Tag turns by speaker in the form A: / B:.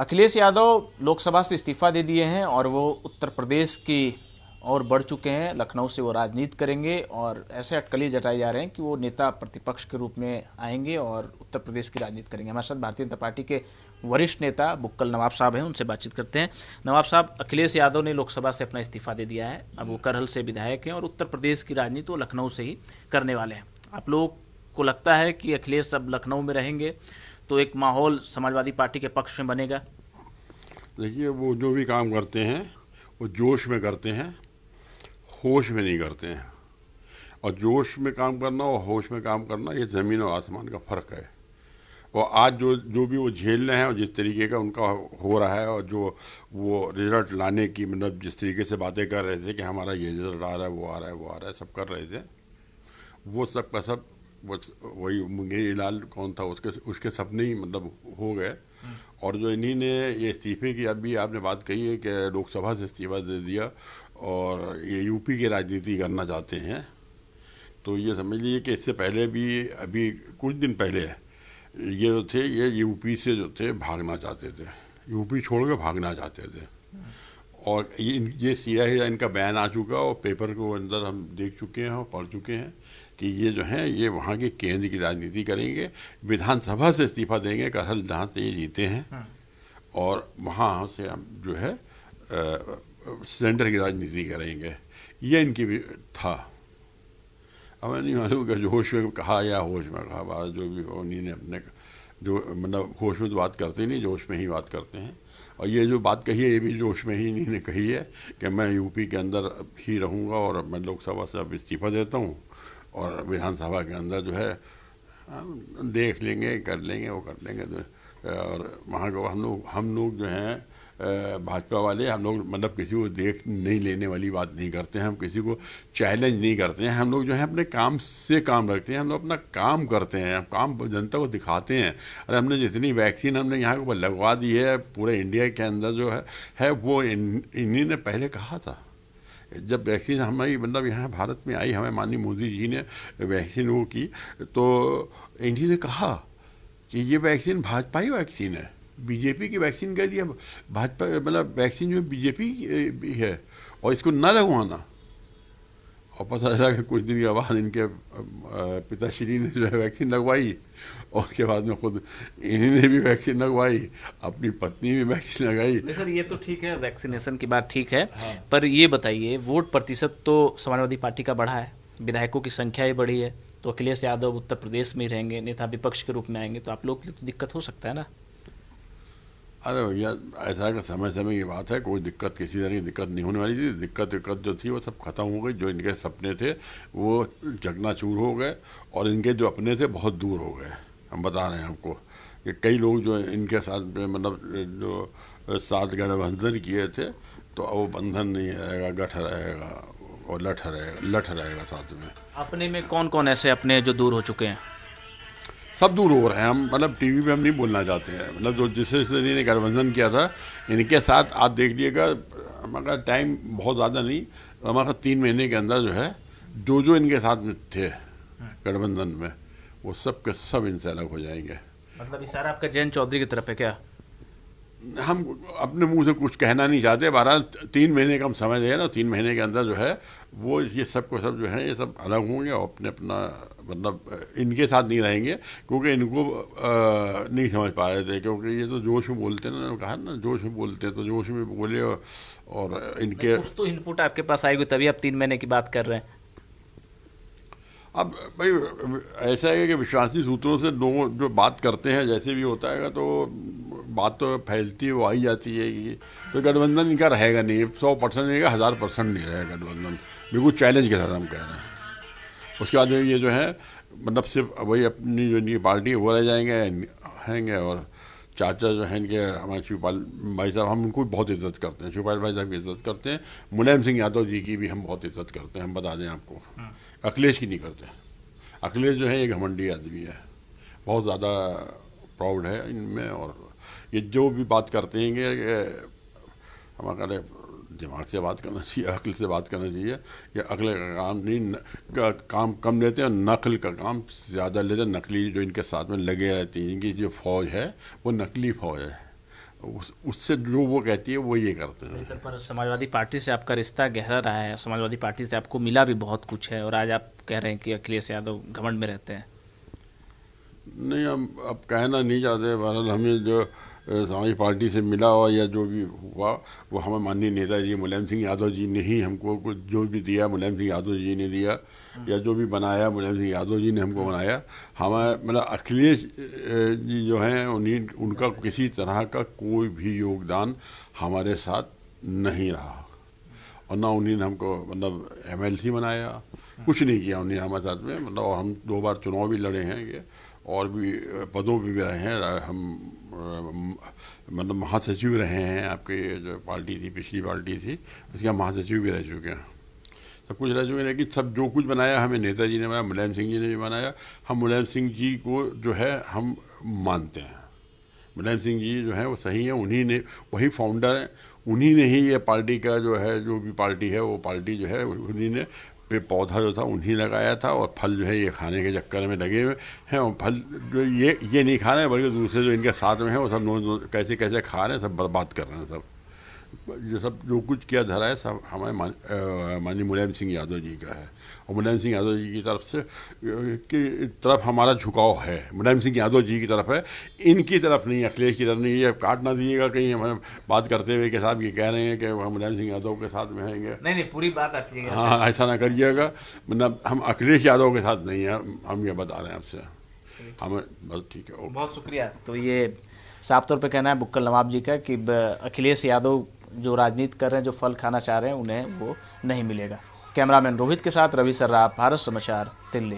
A: अखिलेश यादव लोकसभा से इस्तीफा दे दिए हैं और वो उत्तर प्रदेश की और बढ़ चुके हैं लखनऊ से वो राजनीति करेंगे और ऐसे अटकलें जताए जा रहे हैं कि वो नेता प्रतिपक्ष के रूप में आएंगे और उत्तर प्रदेश की राजनीति करेंगे हमारे साथ भारतीय जनता पार्टी के वरिष्ठ नेता बुक्कल नवाब साहब हैं उनसे बातचीत करते हैं नवाब साहब अखिलेश यादव ने लोकसभा से अपना इस्तीफा दे दिया है अब वो करहल से विधायक हैं और उत्तर प्रदेश की राजनीति वो लखनऊ से ही करने वाले हैं आप लोग को लगता है कि अखिलेश अब लखनऊ में रहेंगे तो एक माहौल समाजवादी पार्टी के पक्ष में बनेगा
B: देखिए वो जो भी काम करते हैं वो जोश में करते हैं होश में नहीं करते हैं और जोश में काम करना और होश में काम करना ये ज़मीन और आसमान का फ़र्क है और आज जो जो भी वो झेल रहे हैं और जिस तरीके का उनका हो रहा है और जो वो रिजल्ट लाने की मतलब जिस तरीके से बातें कर रहे थे कि हमारा ये रिजल्ट आ रहा है वो आ रहा है वो आ रहा है सब कर रहे थे वो सब का सब बस वही मुंगेरी लाल कौन था उसके उसके सपने ही मतलब हो गए हम्म। और जो इन्हीं ने ये इस्तीफे की अभी आपने बात कही है कि लोकसभा से इस्तीफा दे दिया और ये यूपी की राजनीति करना चाहते हैं तो ये समझ लीजिए कि इससे पहले भी अभी कुछ दिन पहले ये जो थे ये यूपी से जो थे भागना चाहते थे यूपी छोड़ कर भागना चाहते थे हम्म। और ये ये सीधा इनका बयान आ चुका और पेपर को अंदर हम देख चुके हैं और पढ़ चुके हैं कि ये जो है ये वहाँ की केंद्र की राजनीति करेंगे विधानसभा से इस्तीफा देंगे हल जहाँ से ये जीते हैं हाँ। और वहाँ से हम जो है सेंटर की राजनीति करेंगे ये इनकी भी था
A: अब नहीं मालूम कि
B: जोश में कहा या होश में कहा बात जो भी हो उन्हीं ने अपने जो मतलब होश में तो बात करते नहीं जोश में ही बात करते हैं और ये जो बात कही है ये भी जोश में ही इन्हीं ने कही है कि मैं यूपी के अंदर ही रहूँगा और मैं लोकसभा से अब इस्तीफा देता हूँ और विधानसभा के अंदर जो है देख लेंगे कर लेंगे वो कर लेंगे और वहाँ के हम लोग हम लोग जो हैं भाजपा वाले हम लोग मतलब किसी को देख नहीं लेने वाली बात नहीं करते हैं हम किसी को चैलेंज नहीं करते हैं हम लोग जो है अपने काम से काम रखते हैं हम लोग अपना काम करते हैं काम जनता को दिखाते हैं अरे हमने जितनी वैक्सीन हमने यहाँ पर लगवा दी है पूरे इंडिया के अंदर जो है, है वो इन, इन्हीं ने पहले कहा था जब वैक्सीन हमारी मतलब यहाँ भारत में आई हमें माननीय मोदी जी ने वैक्सीन वो की तो इन्हीं ने कहा कि ये वैक्सीन भाजपा ही वैक्सीन है बीजेपी की वैक्सीन कह दिया भाजपा मतलब वैक्सीन जो बीजेपी है और इसको ना लगवाना और पता चला कि कुछ दिन के बाद इनके पिताश्री ने जो है वैक्सीन लगवाई और उसके बाद में खुद इन्हीं ने भी वैक्सीन लगवाई अपनी पत्नी भी वैक्सीन लगाई
A: सर ये तो ठीक है वैक्सीनेशन की बात ठीक है हाँ। पर ये बताइए वोट प्रतिशत तो समाजवादी पार्टी का बढ़ा है विधायकों की संख्या ही बढ़ी है तो अखिलेश यादव उत्तर प्रदेश में ही रहेंगे नेता तो विपक्ष के रूप में आएंगे तो आप लोग के लिए तो दिक्कत हो सकता है ना
B: अरे भैया ऐसा है कि समय समय की बात है कोई दिक्कत किसी तरह की दिक्कत नहीं होने वाली थी दिक्कत विक्कत जो थी वो सब खत्म हो गई जो इनके सपने थे वो चकनाचूर हो गए और इनके जो अपने थे बहुत दूर हो गए हम बता रहे हैं आपको कि कई लोग जो इनके साथ मतलब जो साथ गठबंधन किए थे तो अब वो बंधन नहीं रहेगा गठ रहेगा और लठ रहेगा लठ रहेगा साथ में
A: अपने में कौन कौन ऐसे अपने जो दूर हो चुके हैं
B: सब दूर हो रहे हैं हम मतलब टीवी पे हम नहीं बोलना चाहते हैं मतलब जो जिस ने गठबंधन किया था इनके साथ आप देख लीजिएगा हमारा टाइम बहुत ज़्यादा नहीं हमारा तीन महीने के अंदर जो है जो जो इनके साथ में थे गठबंधन में वो सब के सब इनसे अलग हो जाएंगे
A: मतलब इशारा आपका जैन चौधरी की तरफ है क्या
B: हम अपने मुंह से कुछ कहना नहीं चाहते बारह तीन महीने का हम समय दे ना तीन महीने के अंदर जो है वो ये सब को सब जो है ये सब अलग होंगे और अपने अपना मतलब इनके साथ नहीं रहेंगे क्योंकि इनको आ, नहीं समझ पा रहे थे क्योंकि ये तो जोश में बोलते हैं ना कहा ना जोश में बोलते हैं तो जोश में बोले और, और इनके कुछ
A: तो इनपुट आपके पास आएगी तभी आप तीन महीने की बात कर रहे हैं
B: अब भाई ऐसा है कि विश्वासी सूत्रों से लोग जो बात करते हैं जैसे भी होता है तो बात तो फैलती है वो आई जाती है कि तो गठबंधन इनका रहेगा नहीं सौ परसेंट नहीं हज़ार परसेंट नहीं रहेगा गठबंधन बिल्कुल चैलेंज के साथ हम कह रहे हैं उसके बाद ये जो है मतलब सिर्फ वही अपनी जो इनकी पार्टी है वो रह जाएंगे हैंगे और चाचा जो हैं इनके हमारे शिवपाल भाई साहब हम उनको बहुत इज्जत करते हैं शिवपाल भाई साहब की इज्जत करते हैं मुलायम सिंह यादव जी की भी हम बहुत इज्जत करते हैं हम बता दें आपको हाँ। अखिलेश की नहीं करते अखिलेश जो है एक घमंडी आदमी है बहुत ज़्यादा प्राउड है इनमें और ये जो भी बात करते हैं हमारे दिमाग से बात करना चाहिए अकल से बात करना चाहिए या अगले का काम नहीं न, का, काम कम लेते हैं और नकल का काम ज़्यादा लेते हैं नकली जो इनके साथ में लगे रहते हैं इनकी जो फौज है वो नकली फौज है उस उससे जो वो कहती है वो ये करते
A: हैं सर पर समाजवादी पार्टी से आपका रिश्ता गहरा रहा है समाजवादी पार्टी से आपको मिला भी बहुत कुछ है और आज आप कह रहे हैं कि अखिलेश यादव घमंड में रहते हैं
B: नहीं हम अब कहना नहीं चाहते बहरहाल हमें जो समाज पार्टी से मिला हुआ या जो भी हुआ वो हमें माननीय नेता जी मुलायम सिंह यादव जी ने ही हमको कुछ जो भी दिया मुलायम सिंह यादव जी ने दिया या जो भी बनाया मुलायम सिंह यादव जी ने हमको बनाया हमें मतलब अखिलेश जी जो हैं उन्हीं उनका किसी तरह का कोई भी योगदान हमारे साथ नहीं रहा और ना उन्हीं ने हमको मतलब एमएलसी बनाया कुछ नहीं किया उन्हें हमारे साथ में मतलब हम दो बार चुनाव भी लड़े हैं ये और भी पदों पर भी रहे हैं हम मतलब महासचिव रहे हैं आपके जो पार्टी थी पिछली पार्टी थी उसके यहाँ महासचिव भी रह चुके हैं सब कुछ रह चुके हैं लेकिन सब जो कुछ बनाया हमें नेताजी ने बनाया मुलायम सिंह जी ने भी बनाया हम मुलायम सिंह जी को जो है हम मानते हैं मुलायम सिंह जी जो है वो सही हैं उन्हीं ने वही फाउंडर हैं उन्हीं ने ही ये पार्टी का जो है जो भी पार्टी है वो पार्टी जो है उन्हीं ने पे पौधा जो था उन्हीं लगाया था और फल जो है ये खाने के चक्कर में लगे हुए हैं और फल जो ये ये नहीं खा रहे हैं बल्कि दूसरे जो इनके साथ में हैं वो सब नो कैसे कैसे खा रहे हैं सब बर्बाद कर रहे हैं सब जो सब जो कुछ किया धरा है सब हमारे माननीय मुलायम सिंह यादव जी का है और मुलायम सिंह यादव जी की तरफ से की तरफ हमारा झुकाव है मुलायम सिंह यादव जी की तरफ है इनकी तरफ नहीं अखिलेश की तरफ नहीं ये काट ना दीजिएगा कहीं हमें बात करते हुए कि साहब ये कह रहे हैं कि हम मुलायम सिंह यादव के साथ में रहेंगे नहीं नहीं पूरी बात हाँ ऐसा ना करिएगा मतलब हम अखिलेश यादव के साथ नहीं है हम ये बता रहे हैं आपसे हमें बस ठीक है बहुत
A: शुक्रिया तो ये साफ तौर पर कहना है बुक्कल नवाब जी का कि अखिलेश यादव जो राजनीति कर रहे हैं जो फल खाना चाह रहे हैं उन्हें वो नहीं मिलेगा कैमरामैन रोहित के साथ रवि सर्राफ भारत समाचार दिल्ली